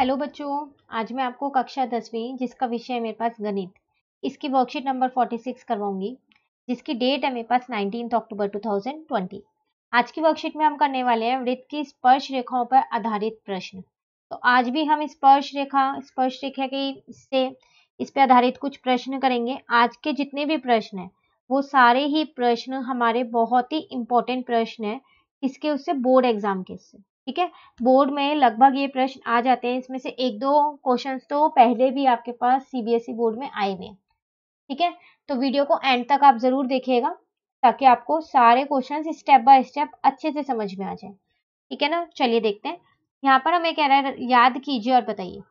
Hello बच्चों आज मैं आपको कक्षा दसवीं जिसका विषय है मेरे पास गणित इसकी वर्कशीट नंबर फोर्टी सिक्स करवाऊंगी जिसकी डेट है मेरे पास नाइनटीन अक्टूबर ट्वेंटी आज की वर्कशीट में हम करने वाले हैं वृत्त की स्पर्श रेखाओं पर आधारित प्रश्न तो आज भी हम स्पर्श रेखा स्पर्श रेखा के इससे इस पर आधारित कुछ प्रश्न करेंगे आज के जितने भी प्रश्न हैं वो सारे ही प्रश्न हमारे बहुत ही इम्पोर्टेंट प्रश्न है इसके उससे बोर्ड एग्जाम के ठीक है बोर्ड में लगभग ये प्रश्न आ जाते हैं इसमें से एक दो क्वेश्चंस तो पहले भी आपके पास सीबीएसई बोर्ड e में आए हुए हैं ठीक है तो वीडियो को एंड तक आप ज़रूर देखिएगा ताकि आपको सारे क्वेश्चन स्टेप बाय स्टेप अच्छे से समझ में आ जाए ठीक है ना चलिए देखते हैं यहाँ पर हमें कह रहा है याद कीजिए और बताइए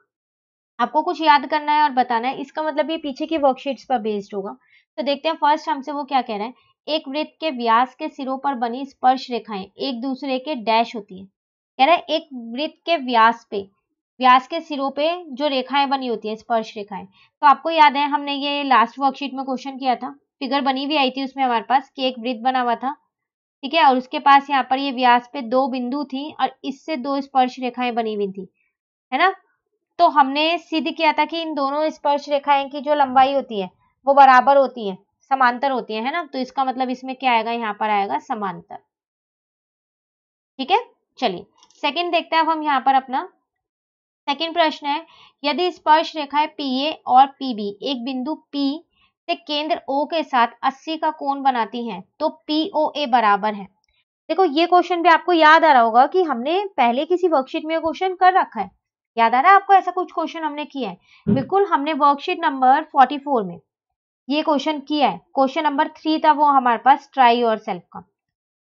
आपको कुछ याद करना है और बताना है इसका मतलब ये पीछे की वर्कशीट्स पर बेस्ड होगा तो देखते हैं फर्स्ट हमसे वो क्या कह रहे हैं एक वृत्त के व्यास के सिरों पर बनी स्पर्श रेखाएं एक दूसरे के डैश होती है है एक वृत्त के व्यास पे व्यास के सिरों पे जो रेखाएं बनी होती है स्पर्श रेखाएं तो आपको याद है हमने ये लास्ट वर्कशीट में क्वेश्चन किया था फिगर बनी हुई आई थी उसमें हमारे पास कि एक वृत्त बना हुआ था ठीक है और उसके पास यहाँ पर ये व्यास पे दो बिंदु थी और इससे दो स्पर्श रेखाएं बनी हुई थी है ना तो हमने सिद्ध किया था कि इन दोनों स्पर्श रेखाएं की जो लंबाई होती है वो बराबर होती है समांतर होती है, है ना तो इसका मतलब इसमें क्या आएगा यहाँ पर आएगा समांतर ठीक है चलिए सेकंड देखते हैं अब हम यहाँ पर अपना सेकंड प्रश्न है यदि स्पर्श रेखा पी ए और पी बी एक बिंदु पी से केंद्र ओ के साथ 80 का कोण बनाती है तो पी ओ ए बराबर है देखो ये क्वेश्चन भी आपको याद आ रहा होगा कि हमने पहले किसी वर्कशीट में क्वेश्चन कर रखा है याद आ रहा है आपको ऐसा कुछ क्वेश्चन हमने किया है हम्म। बिल्कुल हमने वर्कशीट नंबर 44 में ये क्वेश्चन किया है क्वेश्चन नंबर थ्री था वो हमारे पास ट्राई और सेल्फ का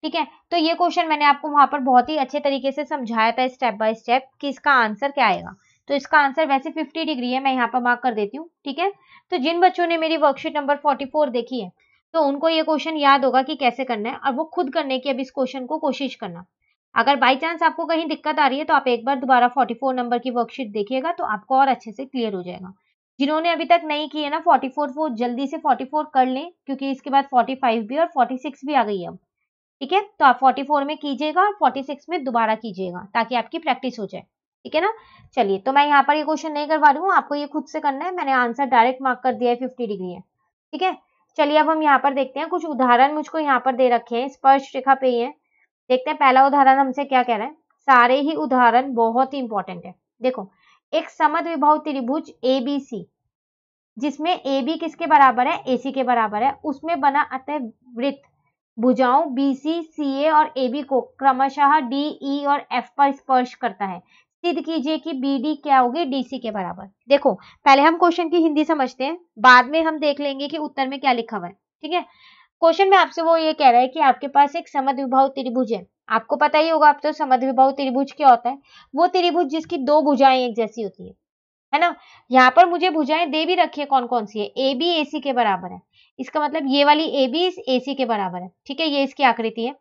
ठीक है तो ये क्वेश्चन मैंने आपको वहां पर बहुत ही अच्छे तरीके से समझाया था स्टेप बाय स्टेप कि इसका आंसर क्या आएगा तो इसका आंसर वैसे 50 डिग्री है मैं यहाँ पर मार्क कर देती हूँ ठीक है तो जिन बच्चों ने मेरी वर्कशीट नंबर 44 देखी है तो उनको ये क्वेश्चन याद होगा कि कैसे करना है और वो खुद करने की अब इस क्वेश्चन को कोशिश करना अगर बाई चांस आपको कहीं दिक्कत आ रही है तो आप एक बार दोबारा फोर्टी नंबर की वर्कशीट देखिएगा तो आपको और अच्छे से क्लियर हो जाएगा जिन्होंने अभी तक नहीं किया ना फोर्टी वो जल्दी से फोर्टी कर लें क्योंकि इसके बाद फोर्टी भी और फोर्टी भी आ गई है अब ठीक है तो आप 44 में कीजिएगा और 46 में दोबारा कीजिएगा ताकि आपकी प्रैक्टिस हो जाए ठीक है ना चलिए तो मैं यहाँ पर ये क्वेश्चन नहीं करवा रही हूँ आपको ये खुद से करना है मैंने आंसर डायरेक्ट मार्क कर दिया है फिफ्टी डिग्री है ठीक है चलिए अब हम यहाँ पर देखते हैं कुछ उदाहरण मुझको यहाँ पर दे रखे हैं स्पर्श रेखा पे ही है देखते हैं पहला उदाहरण हमसे क्या कह रहे हैं सारे ही उदाहरण बहुत ही इंपॉर्टेंट है देखो एक समद विभाव त्रिभुज ए बी सी जिसमें ए बी किसके बराबर है ए सी के बराबर है उसमें बना अतः वृत्त भुजाओं बी सी सी ए और ए बी को क्रमशः डी ई e और एफ पर स्पर्श करता है सिद्ध कीजिए कि बी डी क्या होगी डी सी के बराबर देखो पहले हम क्वेश्चन की हिंदी समझते हैं बाद में हम देख लेंगे कि उत्तर में क्या लिखा हुआ है ठीक है क्वेश्चन में आपसे वो ये कह रहा है कि आपके पास एक समद विभाव त्रिभुज है आपको पता ही होगा आप तो समद विभाव त्रिभुज क्या होता है वो त्रिभुज जिसकी दो भुजाएं एक जैसी होती है है ना यहाँ पर मुझे भुजाएं दे भी रखी है कौन कौन सी है ए बी ए सी के बराबर है इसका मतलब ये वाली ए बी इस ए सी के बराबर है ठीक है ये इसकी आकृति है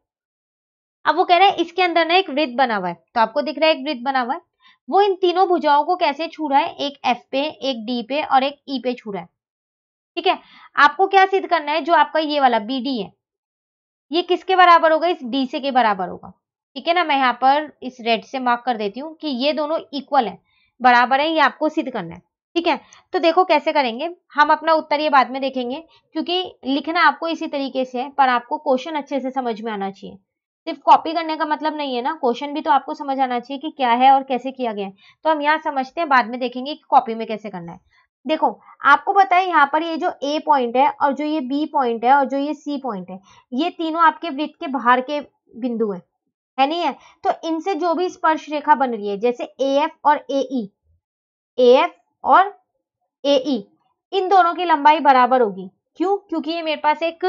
अब वो कह रहा है इसके अंदर ना एक वृत्त बना हुआ है तो आपको दिख रहा है एक वृत्त बना हुआ है वो इन तीनों भुजाओं को कैसे छू रहा है एक एफ पे एक डी पे और एक ई e पे छू रहा है ठीक है आपको क्या सिद्ध करना है जो आपका ये वाला बी डी है ये किसके बराबर होगा इस डी से के बराबर होगा ठीक है ना मैं यहाँ पर इस रेड से मार्क कर देती हूँ कि ये दोनों इक्वल है बराबर है ये आपको सिद्ध करना है ठीक है तो देखो कैसे करेंगे हम अपना उत्तर ये बाद में देखेंगे क्योंकि लिखना आपको इसी तरीके से है पर आपको क्वेश्चन अच्छे से समझ में आना चाहिए सिर्फ कॉपी करने का मतलब नहीं है ना क्वेश्चन भी तो आपको समझ आना चाहिए कि क्या है और कैसे किया गया है तो हम यहाँ समझते हैं बाद में देखेंगे कि कॉपी में कैसे करना है देखो आपको पता है यहाँ पर ये जो ए पॉइंट है और जो ये बी पॉइंट है और जो ये सी पॉइंट है ये तीनों आपके वृत्त के बाहर के बिंदु है है नहीं है तो इनसे जो भी स्पर्श रेखा बन रही है जैसे ए एफ और ए ई ए एफ और ए ई e, इन दोनों की लंबाई बराबर होगी क्यों क्योंकि ये मेरे पास एक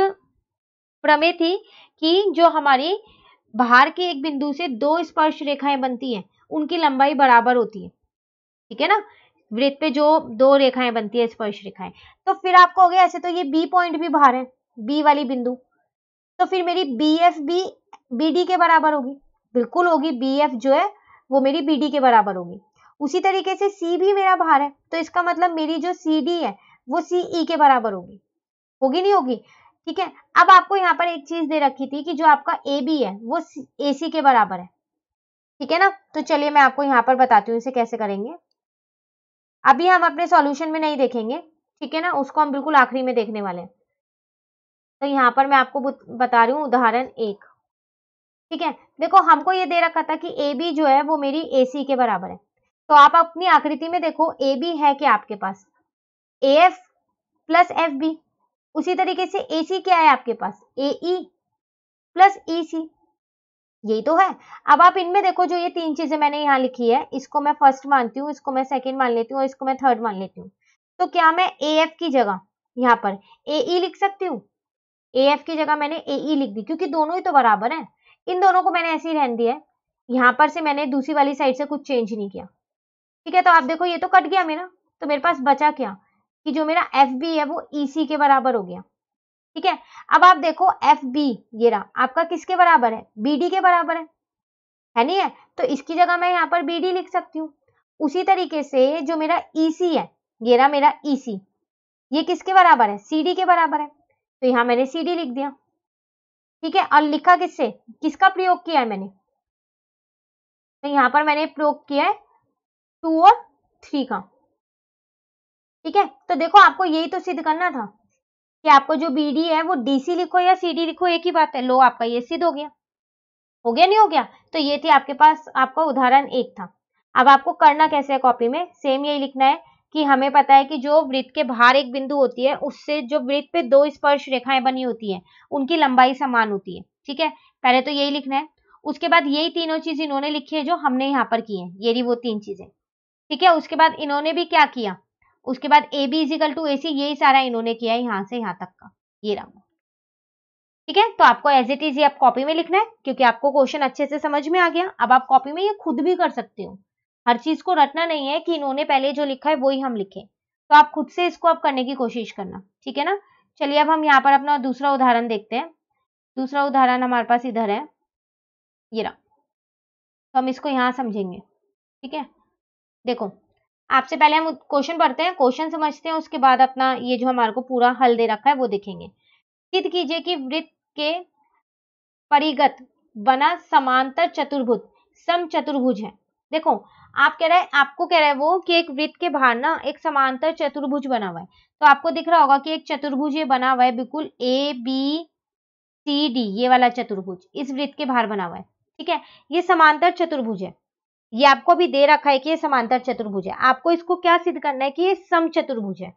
प्रमेय थी कि जो हमारी बाहर के एक बिंदु से दो स्पर्श रेखाएं बनती हैं उनकी लंबाई बराबर होती है ठीक है ना वृत्त पे जो दो रेखाएं बनती है स्पर्श रेखाएं तो फिर हो गया ऐसे तो ये बी पॉइंट भी बाहर है बी वाली बिंदु तो फिर मेरी B F B B D के बराबर होगी बिल्कुल होगी बी एफ जो है वो मेरी बी डी के बराबर होगी उसी तरीके से सी भी मेरा भार है तो इसका मतलब मेरी जो सी डी है वो सी ई e के बराबर होगी होगी नहीं होगी ठीक है अब आपको यहाँ पर एक चीज दे रखी थी कि जो आपका ए बी है वो ए सी के बराबर है ठीक है ना तो चलिए मैं आपको यहाँ पर बताती हूँ इसे कैसे करेंगे अभी हम अपने सॉल्यूशन में नहीं देखेंगे ठीक है ना उसको हम बिल्कुल आखिरी में देखने वाले हैं तो यहाँ पर मैं आपको बता रही हूँ उदाहरण एक ठीक है देखो हमको ये दे रखा था कि ए बी जो है वो मेरी ए सी के बराबर है तो आप अपनी आकृति में देखो ए बी है क्या आपके पास A F plus F B उसी तरीके से ए सी क्या है आपके पास ए ई प्लस ई सी यही तो है अब आप इनमें देखो जो ये तीन चीजें मैंने यहाँ लिखी है इसको मैं फर्स्ट मानती हूँ इसको मैं सेकंड मान लेती हूँ इसको मैं थर्ड मान लेती हूँ तो क्या मैं ए एफ की जगह यहाँ पर ए ई e लिख सकती हूँ ए एफ की जगह मैंने ए ई e लिख दी क्योंकि दोनों ही तो बराबर है इन दोनों को मैंने ऐसे ही रहने दिया है यहाँ पर से मैंने दूसरी वाली साइड से कुछ चेंज नहीं किया ठीक है तो आप देखो ये तो कट गया मेरा तो मेरे पास बचा क्या कि जो मेरा एफ बी है वो ई e सी के बराबर हो गया ठीक है अब आप देखो एफ बी ये रहा आपका किसके बराबर है बी डी के बराबर है है नहीं है तो इसकी जगह मैं यहाँ पर बी डी लिख सकती हूँ उसी तरीके से जो मेरा ई e सी है ये रहा मेरा ई e सी ये किसके बराबर है सी डी के बराबर है तो यहाँ मैंने सी डी लिख दिया ठीक है और लिखा किससे किसका प्रयोग किया है मैंने तो यहाँ पर मैंने प्रयोग किया है टू और थ्री का ठीक है तो देखो आपको यही तो सिद्ध करना था कि आपको जो बी डी है वो सी लिखो या सी डी लिखो एक ही बात है लो आपका ये सिद्ध हो गया हो गया नहीं हो गया तो ये थी आपके पास आपका उदाहरण एक था अब आपको करना कैसे है कॉपी में सेम यही लिखना है कि हमें पता है कि जो वृत्त के बाहर एक बिंदु होती है उससे जो वृत्त पे दो स्पर्श रेखाएं बनी होती है उनकी लंबाई समान होती है ठीक है पहले तो यही लिखना है उसके बाद यही तीनों चीज इन्होंने लिखी है जो हमने यहाँ पर की है ये वो तीन चीजें ठीक है उसके बाद इन्होंने भी क्या किया उसके बाद A B is equal to A C यही सारा इन्होंने किया है से यहां तक का ये रहा ठीक है तो आपको एज इट इज ये आप कॉपी में लिखना है क्योंकि आपको क्वेश्चन अच्छे से समझ में आ गया अब आप कॉपी में ये खुद भी कर सकते हो हर चीज को रटना नहीं है कि इन्होंने पहले जो लिखा है वो हम लिखें तो आप खुद से इसको आप करने की कोशिश करना ठीक है ना चलिए अब हम यहाँ पर अपना दूसरा उदाहरण देखते हैं दूसरा उदाहरण हमारे पास इधर है ये रहा तो हम इसको यहाँ समझेंगे ठीक है देखो आपसे पहले हम क्वेश्चन पढ़ते हैं क्वेश्चन समझते हैं उसके बाद अपना ये जो हमारे को पूरा हल दे रखा है वो देखेंगे सिद्ध कीजिए कि वृत्त के परिगत बना समांतर चतुर्भुज सम चतुर्भुज है देखो आप कह रहे हैं आपको कह रहे हैं वो कि एक वृत्त के बाहर ना एक समांतर चतुर्भुज बना हुआ है तो आपको दिख रहा होगा कि एक चतुर्भुज ये बना हुआ है बिल्कुल ए बी सी डी ये वाला चतुर्भुज इस वृत्त के बाहर बना हुआ है ठीक है ये समांतर चतुर्भुज है ये आपको भी दे रखा है कि ये समांतर चतुर्भुज है आपको इसको क्या सिद्ध करना है कि ये सम चतुर्भुज है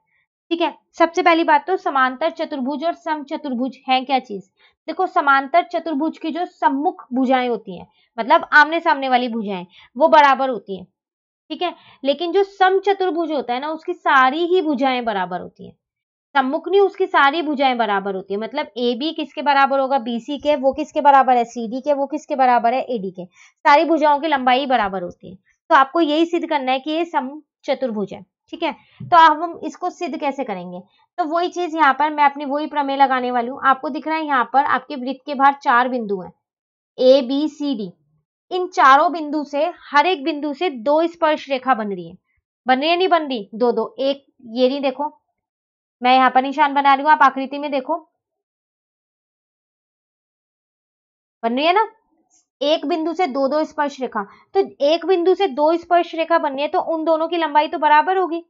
ठीक है सबसे पहली बात तो समांतर चतुर्भुज और सम चतुर्भुज है क्या चीज देखो समांतर चतुर्भुज की जो सम्मुख भुजाएं होती हैं मतलब आमने सामने वाली भुजाएं वो बराबर होती हैं ठीक है लेकिन जो सम चतुर्भुज होता है ना उसकी सारी ही भुजाएं बराबर होती हैं सम्मुखनी उसकी सारी भुजाएं बराबर होती है मतलब ए बी किसके बराबर होगा बी सी के वो किसके बराबर है सी डी के वो किसके बराबर है ए डी के सारी भुजाओं की लंबाई बराबर होती है तो आपको यही सिद्ध करना है कि ये सम चतुर्भुज है ठीक है तो अब हम इसको सिद्ध कैसे करेंगे तो वही चीज यहाँ पर मैं अपनी वही प्रमेय लगाने वाली हूँ आपको दिख रहा है यहाँ पर आपके वृत्त के बाहर चार बिंदु हैं ए बी सी डी इन चारों बिंदु से हर एक बिंदु से दो स्पर्श रेखा बन रही है बन रही है नहीं बन रही दो दो एक ये नहीं देखो मैं यहाँ पर निशान बना रही हूँ आप आकृति में देखो बन रही है ना एक बिंदु से दो दो स्पर्श रेखा तो एक बिंदु से दो स्पर्श रेखा बन रही है तो उन दोनों की लंबाई तो बराबर होगी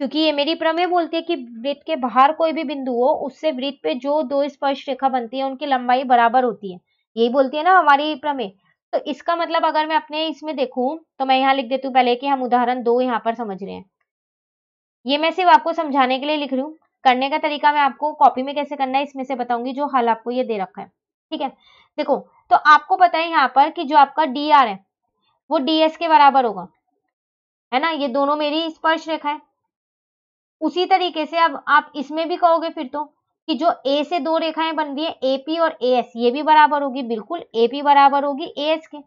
क्योंकि ये मेरी प्रमेय बोलती है कि वृत्त के बाहर कोई भी बिंदु हो उससे वृत्त पे जो दो स्पर्श रेखा बनती है उनकी लंबाई बराबर होती है यही बोलती है ना हमारी प्रमेय तो इसका मतलब अगर मैं अपने इसमें देखूं तो मैं यहाँ लिख देती हूँ पहले कि हम उदाहरण दो यहाँ पर समझ रहे हैं ये मैं सिर्फ आपको समझाने के लिए लिख रही हूँ करने का तरीका मैं आपको कॉपी में कैसे करना है इसमें से बताऊंगी जो हाल आपको ये दे रखा है ठीक है देखो तो आपको पता है यहाँ पर कि जो आपका डी आर है वो डी एस के बराबर होगा है ना ये दोनों मेरी स्पर्श रेखा है उसी तरीके से अब आप इसमें भी कहोगे फिर तो कि जो ए से दो रेखाएं बन रही है एपी और ए एस ये भी बराबर होगी बिल्कुल एपी बराबर होगी ए एस के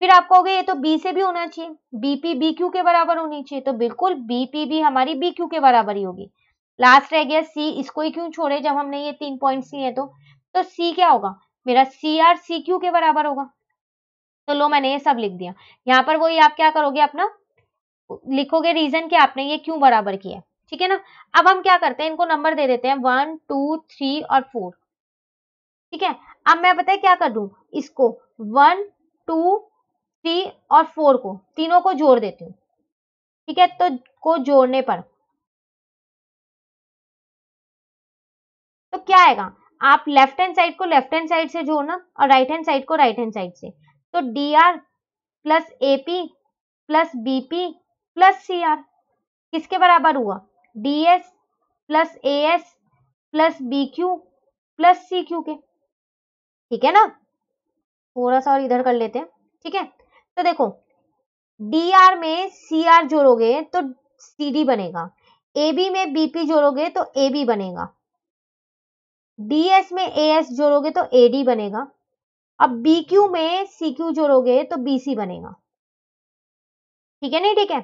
फिर आप कहोगे ये तो बी से भी होना चाहिए बीपी बी क्यू के बराबर होनी चाहिए तो बिल्कुल बीपी भी हमारी बी क्यू के बराबर ही होगी लास्ट रह गया सी इसको ही क्यों छोड़े जब हमने ये तीन पॉइंट लिए तो तो सी क्या होगा मेरा सी आर सी क्यू के बराबर होगा तो लो मैंने ये सब लिख दिया यहाँ पर वही आप क्या करोगे अपना लिखोगे रीजन कि आपने ये क्यों बराबर किया ठीक है ना अब हम क्या करते हैं इनको नंबर दे देते हैं वन टू थ्री और फोर ठीक है अब मैं बताए क्या कर दू इसको वन टू थ्री और फोर को तीनों को जोड़ देती हूँ ठीक है तो को जोड़ने पर तो क्या आएगा आप लेफ्ट हैंड साइड को लेफ्ट हैंड साइड से जोड़ना और राइट हैंड साइड को राइट हैंड साइड से तो D R plus A P plus B P plus C R किसके बराबर हुआ D S plus A S plus B Q plus C Q के ठीक है ना थोड़ा सा और इधर कर लेते हैं ठीक है तो देखो डी आर में सी आर जोड़ोगे तो सी डी बनेगा ए बी में बी जोड़ोगे तो ए बी बनेगा डी एस में ए एस जोड़ोगे तो ए डी बनेगा अब बी क्यू में सी क्यू जोड़ोगे तो बी सी बनेगा ठीक है नहीं ठीक है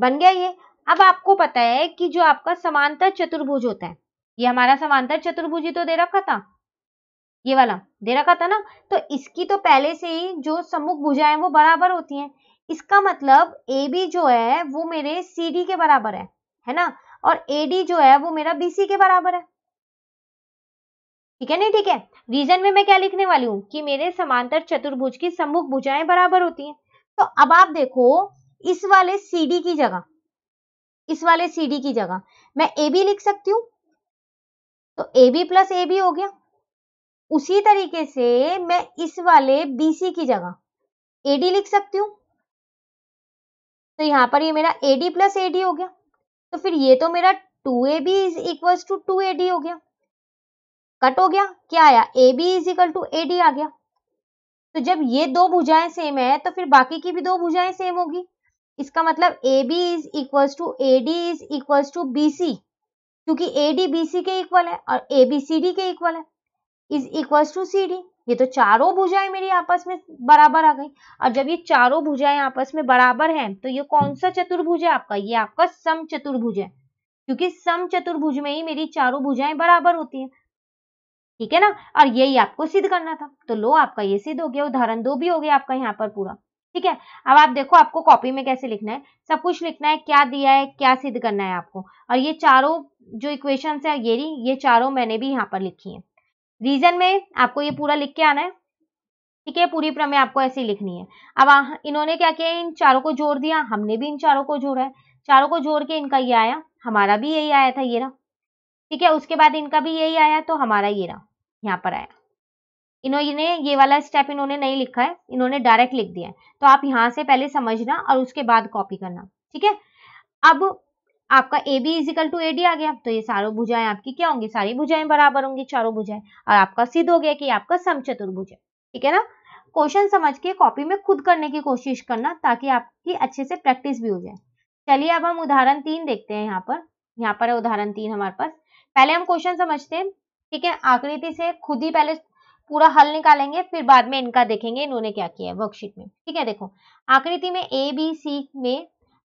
बन गया ये अब आपको पता है कि जो आपका समांतर चतुर्भुज होता है ये हमारा समांतर चतुर्भुज ही तो दे रखा था ये वाला दे रखा था ना तो इसकी तो पहले से ही जो सम्मुख भुजाएं वो बराबर होती हैं इसका मतलब ए बी जो है वो मेरे सी डी के बराबर है है ना और ए डी जो है वो मेरा बी सी के बराबर है ठीक है नहीं ठीक है रीजन में मैं क्या लिखने वाली हूँ कि मेरे समांतर चतुर्भुज की सम्मुख भुजाएं बराबर होती हैं तो अब आप देखो इस वाले सी डी की जगह इस वाले सी डी की जगह मैं ए बी लिख सकती हूँ तो A B plus A B हो गया उसी तरीके से मैं इस वाले बीसी की जगह एडी लिख सकती हूँ तो यहाँ पर ये मेरा एडी प्लस एडी हो गया तो फिर ये तो मेरा two A B is equal to two हो गया कट हो गया क्या आया A B is equal to A D आ गया तो जब ये दो भुजाएं सेम है तो फिर बाकी की भी दो भुजाएं सेम होगी इसका मतलब A B is equal to A D is equal to B C क्योंकि ए डी बी सी के इक्वल है और ए बी सी डी के इक्वल है is equal to C D ये तो चारों भुजाएं मेरी आपस में बराबर आ गई और जब ये चारों भुजाएं आपस में बराबर हैं तो ये कौन सा चतुर्भुज है आपका ये आपका सम चतुर्भुज है क्योंकि सम चतुर्भुज में ही मेरी चारों भुजाएं बराबर होती हैं ठीक है ना और यही आपको सिद्ध करना था तो लो आपका ये सिद्ध हो गया उदाहरण दो भी हो गया आपका यहाँ पर पूरा ठीक है अब आप देखो आपको कॉपी में कैसे लिखना है सब कुछ लिखना है क्या दिया है क्या सिद्ध करना है आपको और ये चारों जो इक्वेशन है ये ये चारों मैंने भी यहाँ पर लिखी है रीजन में आपको ये पूरा लिख के आना है ठीक है पूरी प्रमेय आपको ऐसी लिखनी है अब इन्होंने क्या किया इन चारों को जोड़ दिया हमने भी इन चारों को जोड़ा है चारों को जोड़ के इनका ये आया हमारा भी यही आया था ये रहा ठीक है उसके बाद इनका भी यही आया तो हमारा ये रहा यहाँ पर आया इन्होंने ये वाला स्टेप इन्होंने नहीं लिखा है इन्होंने डायरेक्ट लिख दिया है तो आप यहाँ से पहले समझना और उसके बाद कॉपी करना ठीक है अब आपका A B is equal to A D आ गया तो ये सारों भुजाएं आपकी क्या होंगी सारी भुजाएं बराबर होंगी चारों भुजाएं और आपका सिद्ध हो गया कि आपका समचतुर्भुज है ठीक है ना क्वेश्चन समझ के कॉपी में खुद करने की कोशिश करना ताकि आपकी अच्छे से प्रैक्टिस भी हो जाए चलिए अब हम उदाहरण तीन देखते हैं यहाँ पर यहाँ पर है उदाहरण तीन हमारे पास पहले हम क्वेश्चन समझते हैं ठीक है आकृति से खुद ही पहले पूरा हल निकालेंगे फिर बाद में इनका देखेंगे इन्होंने क्या किया है वर्कशीट में ठीक है देखो आकृति में ए बी सी में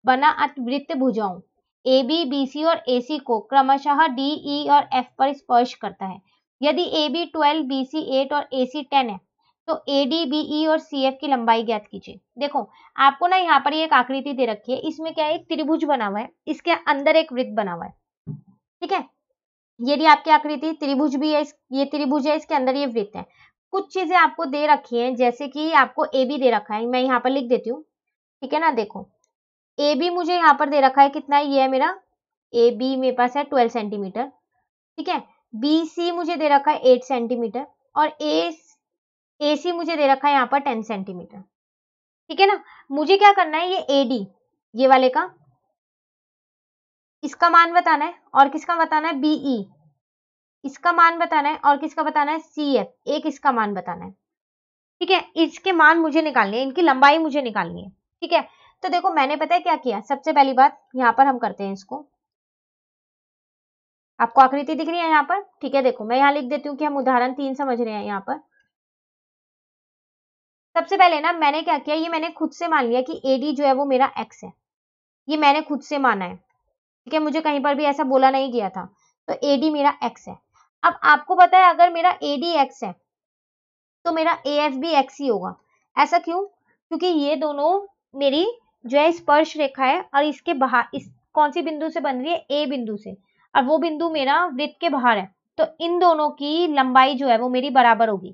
बना वृत्त भुजाओं ए बी बी सी और ए सी को क्रमशः डी ई e और एफ पर स्पर्श करता है यदि A B twelve B C eight और ए सी टेन है तो ए डी बी ई और सी एफ की लंबाई ज्ञात कीजिए देखो आपको ना यहाँ पर एक आकृति दे रखी है इसमें क्या है एक त्रिभुज बना हुआ है इसके अंदर एक वृत्त बना हुआ है ठीक है यदि आपकी आकृति त्रिभुज भी है ये त्रिभुज है इसके अंदर ये वृत्त है कुछ चीजें आपको दे रखी हैं जैसे कि आपको ए बी दे रखा है मैं यहाँ पर लिख देती हूँ ठीक है ना देखो ए बी मुझे यहाँ पर दे रखा है कितना है ये है मेरा ए बी मेरे पास है ट्वेल्व सेंटीमीटर ठीक है बी सी मुझे दे रखा है एट सेंटीमीटर और ए ए सी मुझे दे रखा है यहाँ पर टेन सेंटीमीटर ठीक है ना मुझे क्या करना है ये ए डी ये वाले का इसका मान बताना है और किसका बताना है बीई e, इसका मान बताना है और किसका बताना है सी एफ एक इसका मान बताना है ठीक है इसके मान मुझे निकालने हैं इनकी लंबाई मुझे निकालनी है ठीक है तो देखो मैंने पता है क्या किया सबसे पहली बात यहाँ पर हम करते हैं इसको आपको आकृति दिख रही है यहाँ पर ठीक है देखो मैं यहाँ लिख देती हूँ कि हम उदाहरण तीन समझ रहे हैं यहाँ पर सबसे पहले ना मैंने क्या किया ये मैंने खुद से मान लिया कि एडी जो है वो मेरा एक्स है ये मैंने खुद से माना है ठीक है मुझे कहीं पर भी ऐसा बोला नहीं गया था तो एडी मेरा एक्स है अब आपको पता है अगर मेरा एडी एक्स है तो मेरा ए एफ भी एक्स ही होगा ऐसा क्यों क्योंकि ये दोनों मेरी जो है स्पर्श रेखा है और इसके बाहर इस कौन सी बिंदु से बन रही है ए बिंदु से और वो बिंदु मेरा वृत्त के बाहर है तो इन दोनों की लंबाई जो है वो मेरी बराबर होगी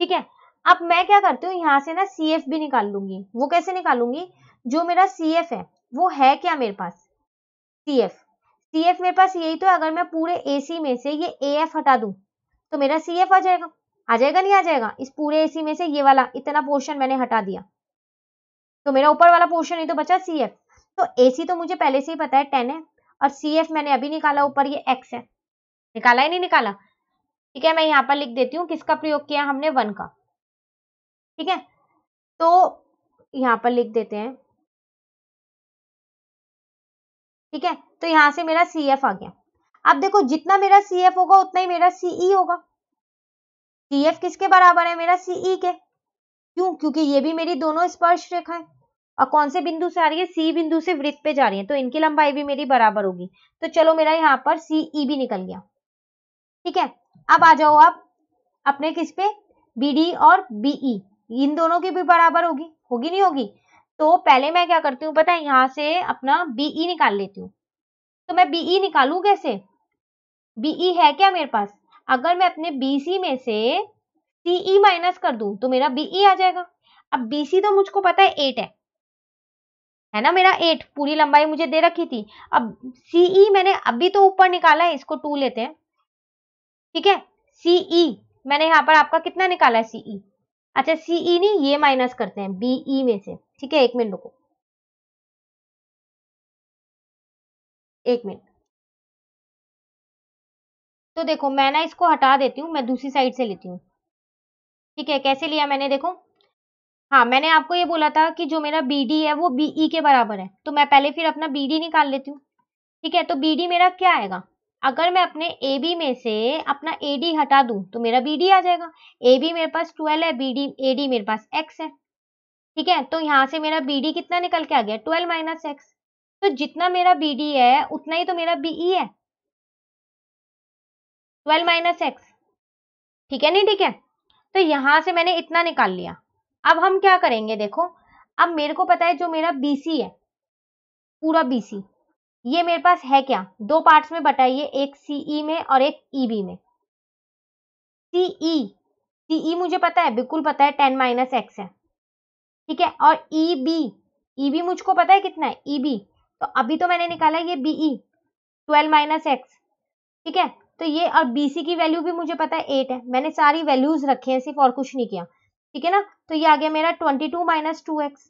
ठीक है अब मैं क्या करती हूँ यहाँ से ना सी एफ भी निकाल लूंगी वो कैसे निकालूंगी जो मेरा सी एफ है वो है क्या मेरे पास सी एफ सी एफ मेरे पास यही तो अगर मैं पूरे ए सी में से ये ए एफ हटा दू तो मेरा सी एफ आ जाएगा आ जाएगा नहीं आ जाएगा इस पूरे ए सी में से ये वाला इतना पोर्शन मैंने हटा दिया तो मेरा ऊपर वाला पोर्शन ही तो बचा सी एफ तो ए सी तो मुझे पहले से ही पता है टेन है और सी एफ मैंने अभी निकाला ऊपर ये एक्स है निकाला ही नहीं निकाला ठीक है मैं यहाँ पर लिख देती हूँ किसका प्रयोग किया हमने वन का ठीक है तो यहाँ पर लिख देते हैं ठीक है तो यहाँ से मेरा सी एफ आ गया अब देखो जितना मेरा सी एफ होगा उतना ही मेरा सीई e होगा सी एफ किसके बराबर है मेरा सीई e के क्यों क्योंकि ये भी मेरी दोनों स्पर्श रेखा है और कौन से बिंदु से आ रही है सी बिंदु से वृत्त पे जा रही है तो इनकी लंबाई भी मेरी बराबर होगी तो चलो मेरा यहाँ पर सी ई e भी निकल गया ठीक है अब आ जाओ आप अपने किस पे बी डी और बीई e। इन दोनों की भी बराबर होगी होगी नहीं होगी तो पहले मैं क्या करती हूँ पता है यहाँ से अपना बीई e निकाल लेती हूँ तो मैं बीई निकालू कैसे बीई है क्या मेरे पास अगर मैं अपने बी सी में से सीई माइनस कर दू तो मेरा बीई आ जाएगा अब बी सी तो मुझको पता है एट है है ना मेरा एट पूरी लंबाई मुझे दे रखी थी अब सीई e मैंने अभी तो ऊपर निकाला है इसको टू लेते हैं ठीक है सीई e मैंने यहाँ पर आपका कितना निकाला है सीई e? अच्छा सीई नहीं ये माइनस करते हैं बीई में से ठीक है एक मिनट रुको एक मिनट तो देखो मैं ना इसको हटा देती हूँ मैं दूसरी साइड से लेती हूँ ठीक है कैसे लिया मैंने देखो हाँ मैंने आपको ये बोला था कि जो मेरा बी डी है वो बी ई e के बराबर है तो मैं पहले फिर अपना बी डी निकाल लेती हूँ ठीक है तो बी डी मेरा क्या आएगा अगर मैं अपने ए बी में से अपना ए डी हटा दूं तो मेरा बी डी आ जाएगा ए बी मेरे पास ट्वेल्व है बी डी ए डी मेरे पास एक्स है ठीक है तो यहाँ से मेरा बी डी कितना निकल के आ गया ट्वेल्व माइनस एक्स तो जितना मेरा बी डी है उतना ही तो मेरा बीई e है ट्वेल्व माइनस एक्स ठीक है नहीं ठीक है तो यहाँ से मैंने इतना निकाल लिया अब हम क्या करेंगे देखो अब मेरे को पता है जो मेरा बीसी है पूरा बीसी ये मेरे पास है क्या दो पार्ट्स में बताइए एक सीई e में और एक ईबी e में सीई सीई e, मुझे पता है बिल्कुल पता है टेन माइनस एक्स है ठीक है और ई बी ई बी मुझको पता है कितना है ई बी तो अभी तो मैंने निकाला ये बीई ट्वेल्व माइनस एक्स ठीक है तो ये और बीसी की वैल्यू भी मुझे पता है एट है मैंने सारी वैल्यूज रखी है सिर्फ और कुछ नहीं किया ठीक है ना तो ये आ गया मेरा twenty two minus two X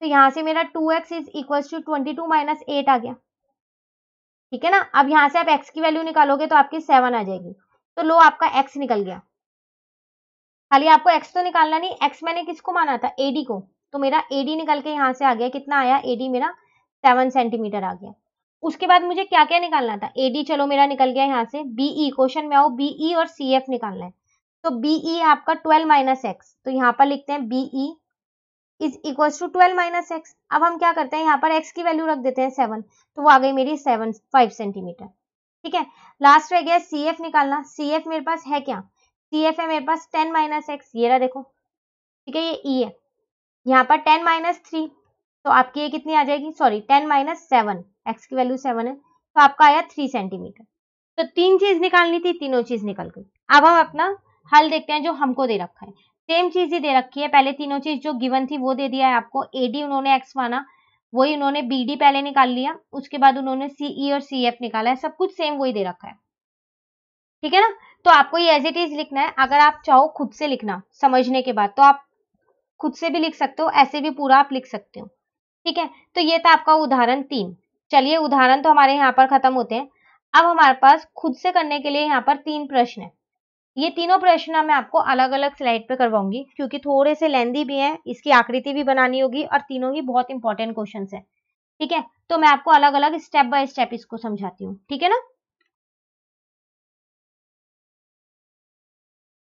तो यहाँ से मेरा two X is equal to twenty two minus eight आ गया ठीक है ना अब यहाँ से आप एक्स की वैल्यू निकालोगे तो आपकी सेवन आ जाएगी तो लो आपका एक्स निकल गया खाली आपको एक्स तो निकालना नहीं एक्स मैंने किसको माना था एडी को तो मेरा एडी निकल के यहाँ से आ गया कितना आया एडी मेरा सेवन सेंटीमीटर आ गया उसके बाद मुझे क्या क्या निकालना था एडी चलो मेरा निकल गया यहाँ से बीई e, क्वेश्चन में आओ बीई e और सी एफ निकालना है तो बीई e आपका ट्वेल्व माइनस एक्स तो यहाँ पर लिखते हैं B E is equal to twelve minus X अब हम क्या करते हैं यहाँ पर एक्स की वैल्यू रख देते हैं सेवन तो वो आ गई मेरी सेवन फाइव सेंटीमीटर ठीक है लास्ट रह गया सी एफ निकालना सी एफ मेरे पास है क्या सी एफ है मेरे पास टेन माइनस एक्स ये रहा देखो ठीक है ये ई e है यहाँ पर टेन माइनस थ्री तो आपकी ये कितनी आ जाएगी sorry ten minus seven X की वैल्यू सेवन है तो आपका आया थ्री सेंटीमीटर तो तीन चीज निकालनी थी तीनों चीज निकल गई अब हम अपना हल देखते हैं जो हमको दे रखा है सेम चीज ही दे रखी है पहले तीनों चीज जो गिवन थी वो दे दिया है आपको एडी उन्होंने एक्स माना वही उन्होंने बी डी पहले निकाल लिया उसके बाद उन्होंने सीई e और सी एफ निकाला है सब कुछ सेम वही दे रखा है ठीक है ना तो आपको ये एज इट इज लिखना है अगर आप चाहो खुद से लिखना समझने के बाद तो आप खुद से भी लिख सकते हो ऐसे भी पूरा आप लिख सकते हो ठीक है तो ये था आपका उदाहरण तीन चलिए उदाहरण तो हमारे यहाँ पर खत्म होते हैं अब हमारे पास खुद से करने के लिए यहाँ पर तीन प्रश्न है ये तीनों प्रश्न मैं आपको अलग अलग स्लाइड पे करवाऊंगी क्योंकि थोड़े से लेंदी भी हैं इसकी आकृति भी बनानी होगी और तीनों ही बहुत इंपॉर्टेंट क्वेश्चन है ठीक है तो मैं आपको अलग अलग स्टेप बाय स्टेप इसको समझाती हूँ ठीक है ना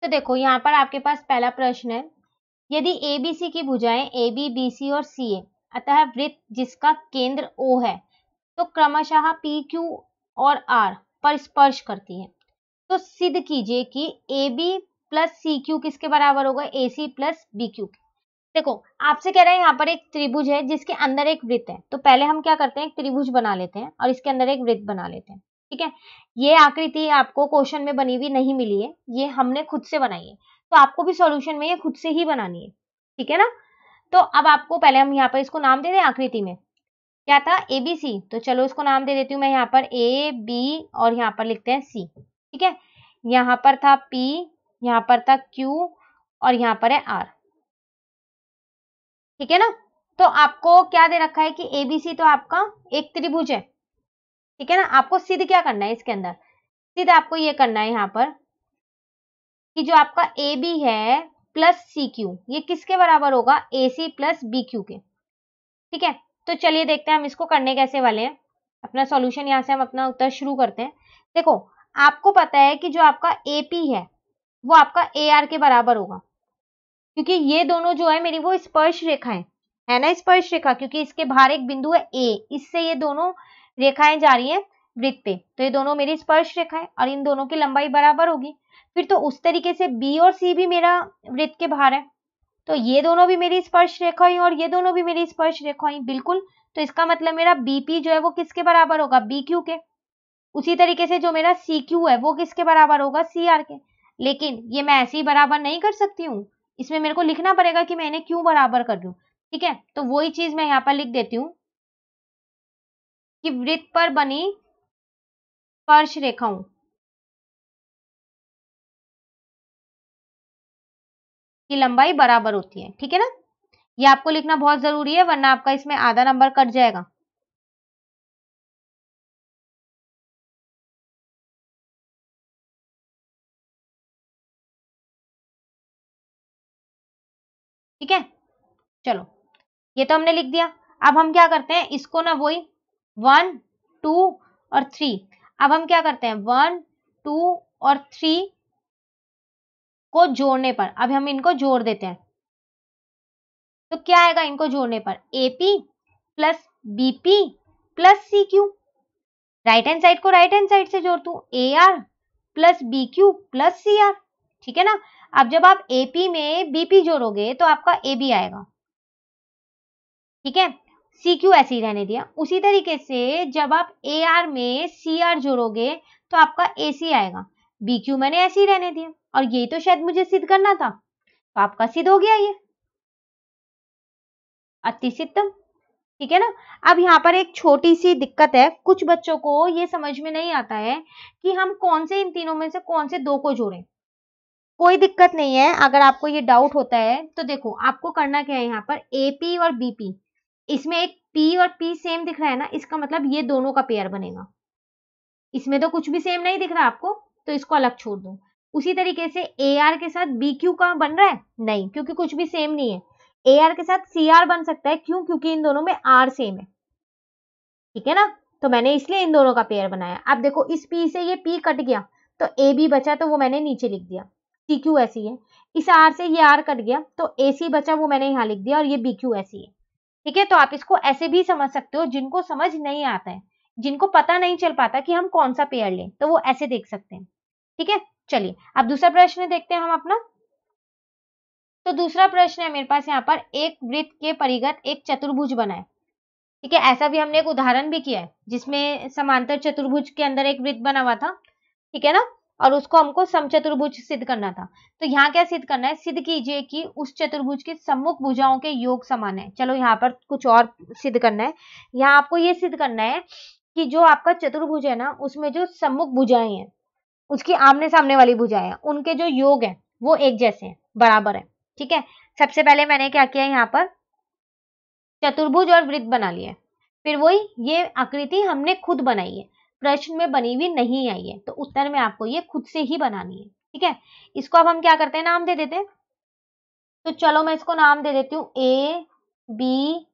तो देखो यहाँ पर आपके पास पहला प्रश्न है यदि ए बी सी की भुजाएं ए बी बी सी और सी ए अतः वृत्त जिसका केंद्र ओ है तो क्रमशः पी क्यू और आर पर स्पर्श करती है तो सिद्ध कीजिए कि A B plus C Q किसके बराबर होगा A C plus B Q देखो आपसे कह रहे हैं यहाँ पर एक त्रिभुज है जिसके अंदर एक वृत्त है तो पहले हम क्या करते हैं एक त्रिभुज बना लेते हैं और इसके अंदर एक वृत्त बना लेते हैं ठीक है ये आकृति आपको क्वेश्चन में बनी हुई नहीं मिली है ये हमने खुद से बनाई है तो आपको भी सॉल्यूशन में ये खुद से ही बनानी है ठीक है ना तो अब आपको पहले हम यहाँ पर इसको नाम दे दें आकृति में क्या था ए बी सी तो चलो इसको नाम दे देती हूँ मैं यहाँ पर ए बी और यहाँ पर लिखते हैं सी ठीक है यहां पर था P यहां पर था Q और यहां पर है R ठीक है ना तो आपको क्या दे रखा है कि ABC तो आपका एक त्रिभुज है ठीक है ना आपको सिद्ध क्या करना है इसके अंदर सिद्ध आपको यह करना है यहाँ पर कि जो आपका ए बी है प्लस सी क्यू ये किसके बराबर होगा A C plus B Q के ठीक है तो चलिए देखते हैं हम इसको करने कैसे वाले हैं अपना सॉल्यूशन यहां से हम अपना उत्तर शुरू करते हैं देखो आपको पता है कि जो आपका पी है वो आपका ए के बराबर होगा क्योंकि ये दोनों जो है मेरी वो स्पर्श रेखा है है ना स्पर्श रेखा क्योंकि इसके बाहर एक बिंदु है ए इससे ये दोनों रेखाएं जा रही है वृत्त पे तो ये दोनों मेरी स्पर्श रेखा है और इन दोनों की लंबाई बराबर होगी फिर तो उस तरीके से बी और सी भी मेरा वृत्त के बाहर है तो ये दोनों भी मेरी स्पर्श रेखा हुई और ये दोनों भी मेरी स्पर्श रेखा हुई बिल्कुल तो इसका मतलब मेरा बीपी जो है वो किसके बराबर होगा बी क्यू के उसी तरीके से जो मेरा सी क्यू है वो किसके बराबर होगा सी आर के लेकिन ये मैं ऐसे ही बराबर नहीं कर सकती हूँ इसमें मेरे को लिखना पड़ेगा कि मैं इन्हें क्यों बराबर कर लू ठीक है तो वही चीज मैं यहाँ पर लिख देती हूँ कि वृत्त पर बनी स्पर्श रेखाओं की लंबाई बराबर होती है ठीक है ना ये आपको लिखना बहुत जरूरी है वरना आपका इसमें आधा नंबर कट जाएगा चलो ये तो हमने लिख दिया अब हम क्या करते हैं इसको ना वही वन टू और थ्री अब हम क्या करते हैं वन टू और थ्री को जोड़ने पर अब हम इनको जोड़ देते हैं तो क्या आएगा इनको जोड़ने पर A P plus B P plus C Q right hand side को राइट हैंड साइड से जोड़ दू A R plus B Q plus C R ठीक है ना अब जब आप एपी में बीपी जोड़ोगे तो आपका ए बी आएगा ठीक है क्यू ऐसे ही रहने दिया उसी तरीके से जब आप ए आर में सी आर जोड़ोगे तो आपका ए सी आएगा क्यू मैंने ऐसे ही रहने दिया और यही तो शायद मुझे सिद्ध करना था तो आपका सिद्ध हो गया ये अतिसिद्धम ठीक है ना अब यहाँ पर एक छोटी सी दिक्कत है कुछ बच्चों को ये समझ में नहीं आता है कि हम कौन से इन तीनों में से कौन से दो को जोड़ें कोई दिक्कत नहीं है अगर आपको ये डाउट होता है तो देखो आपको करना क्या है यहाँ पर एपी और बीपी इसमें एक पी और पी सेम दिख रहा है ना इसका मतलब ये दोनों का पेयर बनेगा इसमें तो कुछ भी सेम नहीं दिख रहा आपको तो इसको अलग छोड़ दो उसी तरीके से ए आर के साथ बी क्यू का बन रहा है नहीं क्योंकि कुछ भी सेम नहीं है ए आर के साथ सी आर बन सकता है क्यों क्योंकि इन दोनों में आर सेम है ठीक है ना तो मैंने इसलिए इन दोनों का पेयर बनाया अब देखो इस पी से ये पी कट गया तो ए बी बचा तो वो मैंने नीचे लिख दिया सी क्यू ऐसी है इस आर से ये आर कट गया तो ए सी बचा वो मैंने यहाँ लिख दिया और ये बी क्यू ऐसी है ठीक है तो आप इसको ऐसे भी समझ सकते हो जिनको समझ नहीं आता है जिनको पता नहीं चल पाता कि हम कौन सा पेयर लें तो वो ऐसे देख सकते हैं ठीक है चलिए अब दूसरा प्रश्न देखते हैं हम अपना तो दूसरा प्रश्न है मेरे पास यहाँ पर एक वृत्त के परिगत एक चतुर्भुज बनाए ठीक है ऐसा भी हमने एक उदाहरण भी किया है जिसमें समांतर चतुर्भुज के अंदर एक वृत्त बना हुआ था ठीक है ना और उसको हमको समचतुर्भुज सिद्ध करना था तो यहाँ क्या सिद्ध करना है सिद्ध कीजिए कि उस चतुर्भुज के सम्मुख भुजाओं के योग समान है चलो यहाँ पर कुछ और सिद्ध करना है यहाँ आपको ये सिद्ध करना है कि जो आपका चतुर्भुज है ना उसमें जो सम्मुख भुजाएं हैं उसकी आमने सामने वाली भुजाएं हैं उनके जो योग है वो एक जैसे हैं बराबर है ठीक है सबसे पहले मैंने क्या किया यहाँ पर चतुर्भुज और वृत्त बना लिया फिर वही ये आकृति हमने खुद बनाई है प्रश्न में बनी हुई नहीं आई है तो उत्तर में आपको ये खुद से ही बनानी है ठीक है इसको अब हम क्या करते हैं नाम दे देते हैं तो चलो मैं इसको नाम दे देती हूँ ए बी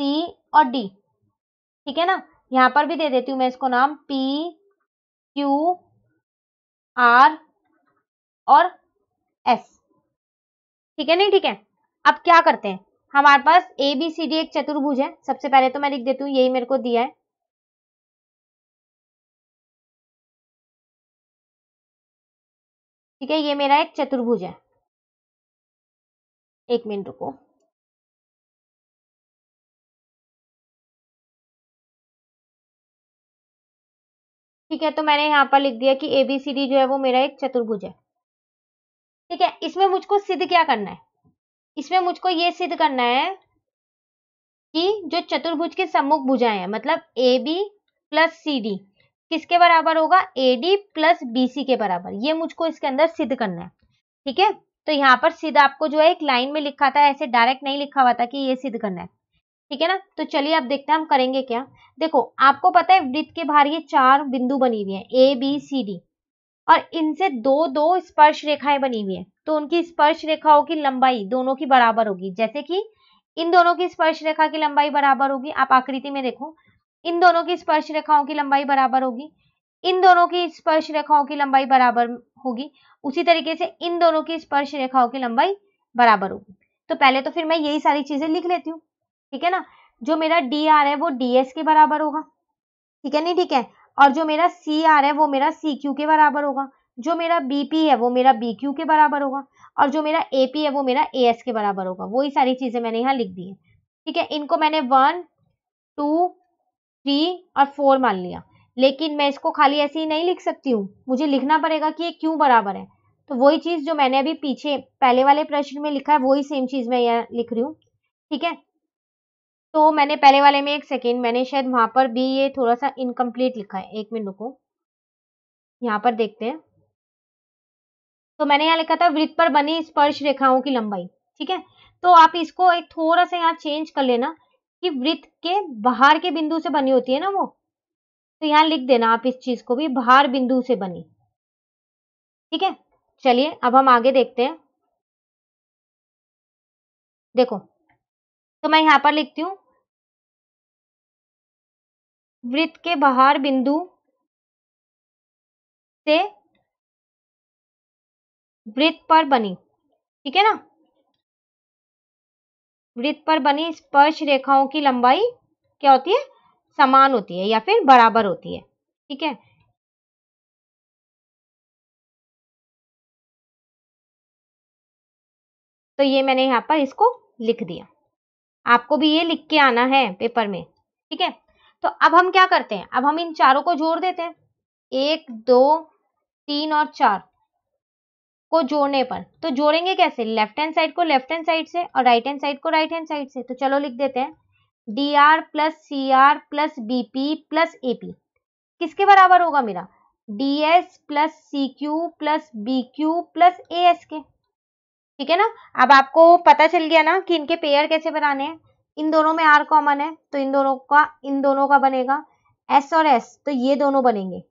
सी और डी ठीक है ना यहाँ पर भी दे देती हूँ मैं इसको नाम पी क्यू आर और एस ठीक है नहीं ठीक है अब क्या करते हैं हमारे पास ए बी सी डी एक चतुर्भुज है सबसे पहले तो मैं लिख देती हूँ यही मेरे को दिया है ठीक है ये मेरा एक चतुर्भुज है एक मिनट रुको ठीक है तो मैंने यहाँ पर लिख दिया कि एबीसीडी जो है वो मेरा एक चतुर्भुज है ठीक है इसमें मुझको सिद्ध क्या करना है इसमें मुझको ये सिद्ध करना है कि जो चतुर्भुज के सम्मुख भुजाएं हैं मतलब A B plus C D किसके बराबर होगा A D plus B C के बराबर ये मुझको इसके अंदर सिद्ध करना है ठीक है तो यहाँ पर सिद्ध आपको जो है एक लाइन में लिखा था ऐसे डायरेक्ट नहीं लिखा हुआ था कि ये सिद्ध करना है ठीक है ना तो चलिए आप देखते हैं हम करेंगे क्या देखो आपको पता है वृत्त के बाहर ये चार बिंदु बनी हुई है ए बी सी डी और इनसे दो दो स्पर्श रेखाएं बनी हुई है तो उनकी स्पर्श रेखाओं की लंबाई दोनों की बराबर होगी जैसे कि इन दोनों की स्पर्श रेखा की लंबाई बराबर होगी आप आकृति में देखो इन दोनों की स्पर्श रेखाओं की लंबाई बराबर होगी इन दोनों की स्पर्श रेखाओं की लंबाई बराबर होगी उसी तरीके से इन दोनों की स्पर्श रेखाओं की लंबाई बराबर होगी तो पहले तो फिर मैं यही सारी चीजें लिख लेती हूँ ठीक है ना जो मेरा डी आर है वो डी एस के बराबर होगा ठीक है नहीं ठीक है और जो मेरा सी आर है वो मेरा सी क्यू के बराबर होगा जो मेरा बी पी है वो मेरा बी क्यू के बराबर होगा और जो मेरा ए पी है वो मेरा ए एस के बराबर होगा वही सारी चीजें मैंने यहाँ लिख दी है ठीक है इनको मैंने वन टू थ्री और फोर मान लिया लेकिन मैं इसको खाली ऐसे ही नहीं लिख सकती हूँ मुझे लिखना पड़ेगा कि ये क्यों बराबर है तो वही चीज़ जो मैंने अभी पीछे पहले वाले प्रश्न में लिखा है वही सेम चीज़ मैं यहाँ लिख रही हूँ ठीक है तो मैंने पहले वाले में एक सेकेंड मैंने शायद वहाँ पर भी ये थोड़ा सा इनकम्प्लीट लिखा है एक मिनट को यहाँ पर देखते हैं तो मैंने यहाँ लिखा था वृत्त पर बनी स्पर्श रेखाओं की लंबाई ठीक है तो आप इसको एक थोड़ा सा यहाँ चेंज कर लेना कि वृत्त के बाहर के बिंदु से बनी होती है ना वो तो यहाँ लिख देना आप इस चीज को भी बाहर बिंदु से बनी ठीक है चलिए अब हम आगे देखते हैं देखो तो मैं यहां पर लिखती हूं वृत्त के बाहर बिंदु से वृत्त पर बनी ठीक है ना वृत्त पर बनी स्पर्श रेखाओं की लंबाई क्या होती है समान होती है या फिर बराबर होती है ठीक है तो ये मैंने यहाँ पर इसको लिख दिया आपको भी ये लिख के आना है पेपर में ठीक है तो अब हम क्या करते हैं अब हम इन चारों को जोड़ देते हैं एक दो तीन और चार को जोड़ने पर तो जोड़ेंगे कैसे लेफ्ट हैंड साइड को लेफ्ट हैंड साइड से और राइट हैंड साइड को राइट हैंड साइड से तो चलो लिख देते हैं D R plus C R plus B P plus A P किसके बराबर होगा मेरा D S plus C Q plus B Q plus A S के ठीक है ना अब आपको पता चल गया ना कि इनके पेयर कैसे बनाने हैं इन दोनों में आर कॉमन है तो इन दोनों का इन दोनों का बनेगा एस और एस तो ये दोनों बनेंगे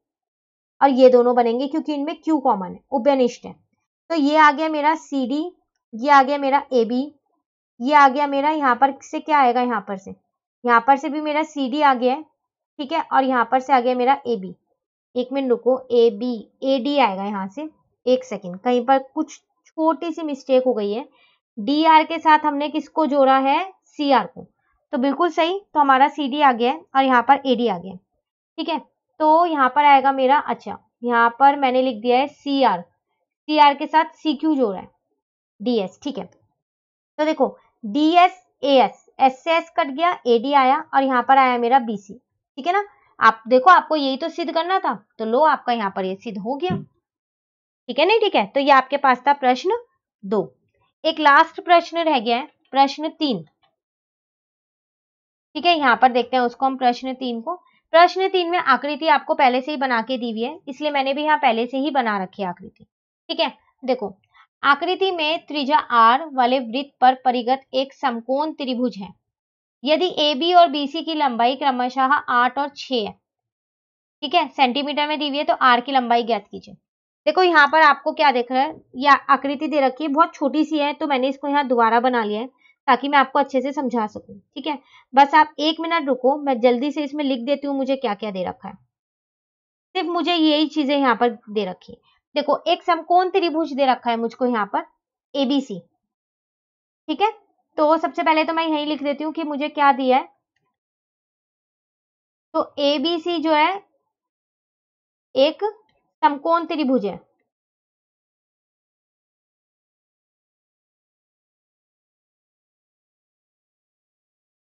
और ये दोनों बनेंगे क्योंकि इनमें क्यू कॉमन है उपयनिष्ठ है तो ये आ गया मेरा सी डी ये आ गया मेरा ए बी ये आ गया मेरा यहाँ पर से क्या आएगा यहाँ पर से यहाँ पर से भी मेरा सी डी आ गया है ठीक है और यहाँ पर से आ गया मेरा ए बी एक मिनट रुको ए बी ए डी आएगा यहाँ से एक सेकेंड कहीं पर कुछ छोटी सी मिस्टेक हो गई है डी आर के साथ हमने किसको जोड़ा है सी आर को तो बिल्कुल सही तो हमारा सी डी आ गया है और यहाँ पर ए डी आ गया ठीक है तो यहाँ पर आएगा मेरा अच्छा यहाँ पर मैंने लिख दिया है सी आर सी आर के साथ सी क्यू जोड़ है डीएस ठीक है तो देखो डीएस ए एस एस से एस कट गया ए डी आया और यहाँ पर आया मेरा बी सी ठीक है ना आप देखो आपको यही तो सिद्ध करना था तो लो आपका यहाँ पर ये सिद्ध हो गया ठीक है नहीं ठीक है तो ये आपके पास था प्रश्न दो एक लास्ट प्रश्न रह गया है प्रश्न तीन ठीक है यहाँ पर देखते हैं उसको हम प्रश्न तीन को प्रश्न तीन में आकृति आपको पहले से ही बना के दी हुई है इसलिए मैंने भी यहाँ पहले से ही बना रखी है आकृति ठीक है देखो आकृति में त्रिजा आर वाले वृत्त पर परिगत एक समकोण त्रिभुज है यदि ए बी और बी सी की लंबाई क्रमशः आठ और छ है ठीक है सेंटीमीटर में दी हुई है तो आर की लंबाई ज्ञात कीजिए देखो यहाँ पर आपको क्या देख रहा है या आकृति दे रखी है बहुत छोटी सी है तो मैंने इसको यहाँ दोबारा बना लिया है ताकि मैं आपको अच्छे से समझा सकूँ ठीक है बस आप एक मिनट रुको मैं जल्दी से इसमें लिख देती हूँ मुझे क्या क्या दे रखा है सिर्फ मुझे यही चीजें यहाँ पर दे रखी है देखो एक समकोण त्रिभुज दे रखा है मुझको यहाँ पर एबीसी ठीक है तो सबसे पहले तो मैं यही लिख देती हूँ कि मुझे क्या दिया है तो एबीसी जो है एक समकोण त्रिभुज है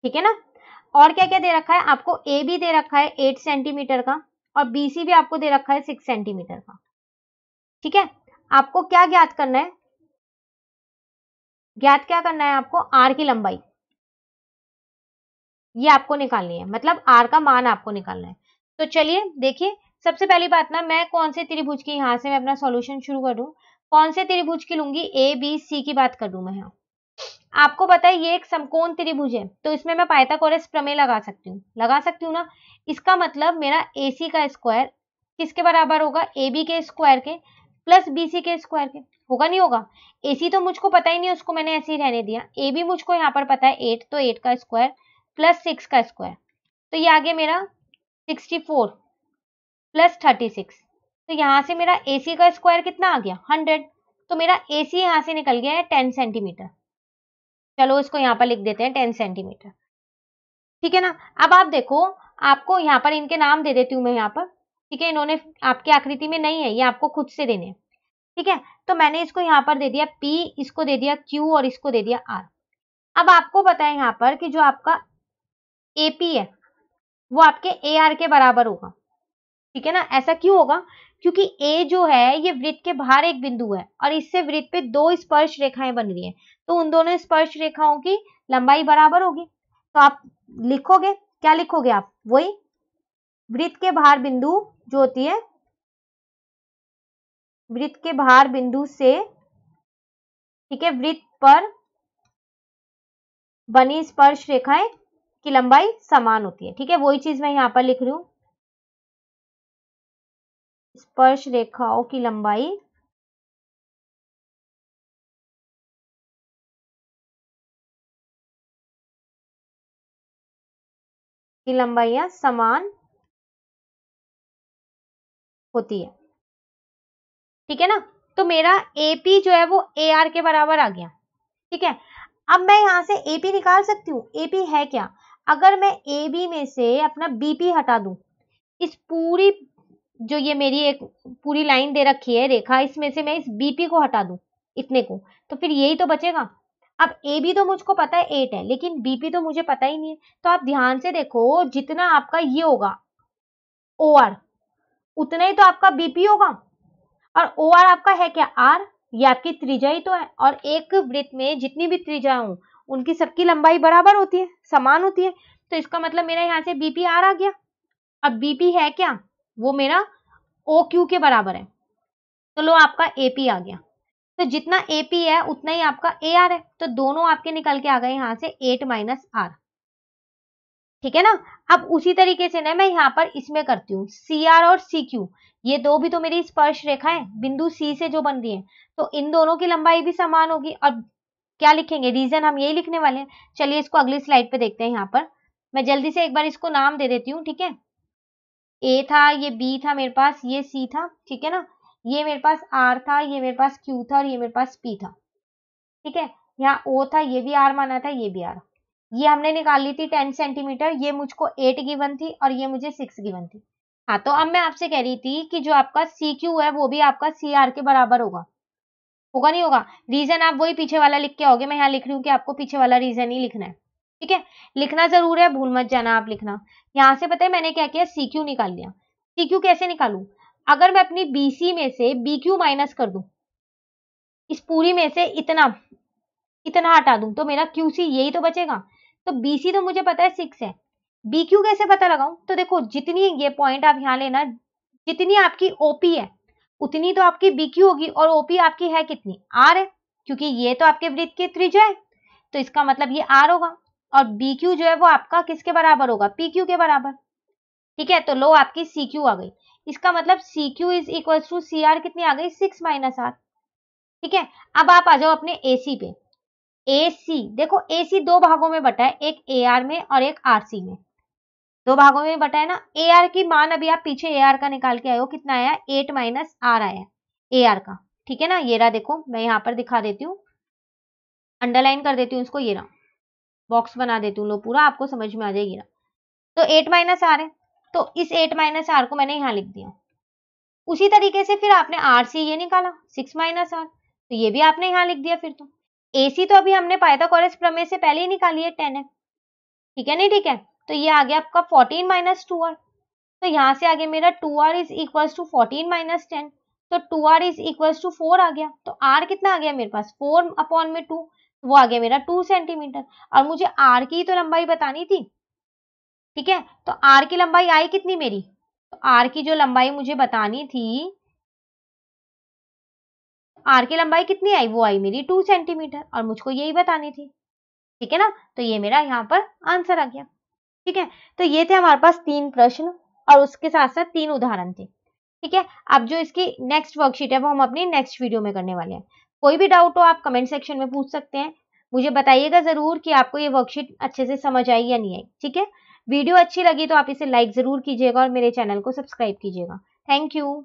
ठीक है ना और क्या क्या दे रखा है आपको ए भी दे रखा है एट सेंटीमीटर का और बीसी भी आपको दे रखा है सिक्स सेंटीमीटर का ठीक है आपको क्या ज्ञात करना है ज्ञात क्या करना है आपको आर की लंबाई ये आपको निकालनी है मतलब आर का मान आपको निकालना है तो चलिए देखिए सबसे पहली बात ना मैं कौन से त्रिभुज की यहां से मैं अपना सॉल्यूशन शुरू कर कौन से त्रिभुज की लूंगी ए बी सी की बात कर दू मैं यहाँ आपको पता है ये एक समकोण त्रिभुज है तो इसमें मैं पाइथागोरस प्रमेय लगा सकती हूँ लगा सकती हूँ ना इसका मतलब मेरा ए सी का स्क्वायर किसके बराबर होगा ए के स्क्वायर के प्लस बी सी के स्क्वायर के होगा नहीं होगा ए सी तो मुझको पता ही नहीं उसको मैंने ऐसे ही रहने दिया ए भी मुझको यहाँ पर पता है एट तो एट का स्क्वायर प्लस सिक्स का स्क्वायर तो ये आ गया मेरा sixty four plus thirty six तो यहाँ से मेरा ए सी का स्क्वायर कितना आ गया हंड्रेड तो मेरा ए सी यहाँ से निकल गया है टेन सेंटीमीटर चलो इसको यहाँ पर लिख देते हैं टेन सेंटीमीटर ठीक है ना अब आप देखो आपको यहाँ पर इनके नाम दे देती हूँ मैं यहाँ पर ठीक है इन्होंने आपकी आकृति में नहीं है ये आपको खुद से देने हैं ठीक है तो मैंने इसको यहाँ पर दे दिया P इसको दे दिया Q और इसको दे दिया R अब आपको पता है यहाँ पर कि जो आपका AP है वो आपके AR के बराबर होगा ठीक है ना ऐसा क्यों होगा क्योंकि ए जो है ये वृत्त के बाहर एक बिंदु है और इससे वृत्त पे दो स्पर्श रेखाएं बन रही हैं तो उन दोनों स्पर्श रेखाओं की लंबाई बराबर होगी तो आप लिखोगे क्या लिखोगे आप वही वृत्त के बाहर बिंदु जो होती है वृत्त के बाहर बिंदु से ठीक है वृत्त पर बनी स्पर्श रेखाएं की लंबाई समान होती है ठीक है वही चीज मैं यहां पर लिख रही हूं स्पर्श रेखाओं की लंबाई की लंबाइयां समान होती है ठीक है ना तो मेरा एपी जो है वो ए आर के बराबर आ गया ठीक है अब मैं यहां से एपी निकाल सकती हूँ एपी है क्या अगर मैं ए बी में से अपना बीपी हटा दू इस पूरी जो ये मेरी एक पूरी लाइन दे रखी है रेखा इसमें से मैं इस बीपी को हटा दू इतने को तो फिर यही तो बचेगा अब ए बी तो मुझको पता है एट है लेकिन बीपी तो मुझे पता ही नहीं है तो आप ध्यान से देखो जितना आपका ये होगा ओ आर उतना ही तो आपका बीपी होगा और ओ आर आपका है क्या आर ये आपकी त्रिज्या तो है और एक वृत्त में जितनी भी त्रिज्या हो उनकी सबकी लंबाई बराबर होती है समान होती है तो इसका मतलब मेरा यहाँ से बीपी आर आ गया अब बीपी है क्या वो मेरा ओ क्यू के बराबर है तो लो आपका एपी आ गया तो जितना एपी है उतना ही आपका ए आर है तो दोनों आपके निकल के आ गए यहाँ से एट माइनस आर ठीक है ना अब उसी तरीके से ना मैं यहाँ पर इसमें करती हूँ सी आर और सी क्यू ये दो भी तो मेरी स्पर्श रेखा है बिंदु सी से जो बन रही है तो इन दोनों की लंबाई भी समान होगी और क्या लिखेंगे रीजन हम यही लिखने वाले हैं चलिए इसको अगली स्लाइड पे देखते हैं यहाँ पर मैं जल्दी से एक बार इसको नाम दे देती हूँ ठीक है ए था ये बी था मेरे पास ये सी था ठीक है ना ये मेरे पास आर था ये मेरे पास क्यू था और ये मेरे पास पी था ठीक है यहाँ ओ था ये भी आर माना था ये भी आर ये हमने निकाल ली थी टेन सेंटीमीटर ये मुझको एट गिवन थी और ये मुझे सिक्स गिवन थी हाँ तो अब मैं आपसे कह रही थी कि जो आपका सी क्यू है वो भी आपका सी आर के बराबर होगा होगा नहीं होगा रीजन आप वही पीछे वाला लिख के आओगे मैं यहाँ लिख रही हूँ कि आपको पीछे वाला रीजन ही लिखना है ठीक है लिखना जरूर है भूल मत जाना आप लिखना यहाँ से पता है मैंने क्या किया सी क्यू निकाल लिया सी क्यू कैसे निकालू अगर मैं अपनी बी सी में से बी क्यू माइनस कर दू इस पूरी में से इतना इतना हटा दू तो मेरा क्यू सी यही तो बचेगा तो बीसी तो मुझे पता है सिक्स है बी क्यू कैसे पता लगाऊं तो देखो जितनी ये पॉइंट आप यहाँ लेना जितनी आपकी ओपी है उतनी तो आपकी बी क्यू होगी और ओपी आपकी है कितनी आर है क्योंकि ये तो आपके वृत्त के त्रिज्या है तो इसका मतलब ये आर होगा और बी क्यू जो है वो आपका किसके बराबर होगा पी क्यू के बराबर ठीक है तो लो आपकी सी क्यू आ गई इसका मतलब C Q is equal to C R कितनी आ गई सिक्स माइनस आर ठीक है अब आप आ जाओ अपने ए सी पे ए सी देखो ए सी दो भागों में बटा है एक ए आर में और एक आर सी में दो भागों में बटा है ना ए आर की मान अभी आप पीछे ए आर का निकाल के आए हो कितना आया एट माइनस आर आया ए आर का ठीक है ना ये रहा देखो मैं यहाँ पर दिखा देती हूँ अंडरलाइन कर देती हूँ इसको ये रहा बॉक्स बना देती हूँ लो पूरा आपको समझ में आ जाएगी ना तो एट माइनस आर है तो इस एट माइनस आर को मैंने यहाँ लिख दिया उसी तरीके से फिर आपने आर सी ये निकाला सिक्स माइनस आर तो ये भी आपने यहाँ लिख दिया फिर तो एसी तो अभी हमने पाइथागोरस प्रमेय से पहले ही निकाली है टेन एक्स ठीक है नहीं ठीक है तो ये आ गया आपका फोर्टीन माइनस टू आर तो यहाँ से आगे मेरा two R is equal to fourteen minus ten तो two R is equal to four आ गया तो आर कितना आ गया मेरे पास फोर अपॉन में टू वो आ गया मेरा टू सेंटीमीटर और मुझे आर की तो लंबाई बतानी थी ठीक है तो आर की लंबाई आई कितनी मेरी तो आर की जो लंबाई मुझे बतानी थी आर की लंबाई कितनी आई वो आई मेरी टू सेंटीमीटर और मुझको यही बतानी थी ठीक है ना तो ये मेरा यहाँ पर आंसर आ गया ठीक है तो ये थे हमारे पास तीन प्रश्न और उसके साथ साथ तीन उदाहरण थे ठीक है अब जो इसकी नेक्स्ट वर्कशीट है वो हम अपनी नेक्स्ट वीडियो में करने वाले हैं कोई भी डाउट हो आप कमेंट सेक्शन में पूछ सकते हैं मुझे बताइएगा ज़रूर कि आपको ये वर्कशीट अच्छे से समझ आई या नहीं आई ठीक है वीडियो अच्छी लगी तो आप इसे लाइक ज़रूर कीजिएगा और मेरे चैनल को सब्सक्राइब कीजिएगा थैंक यू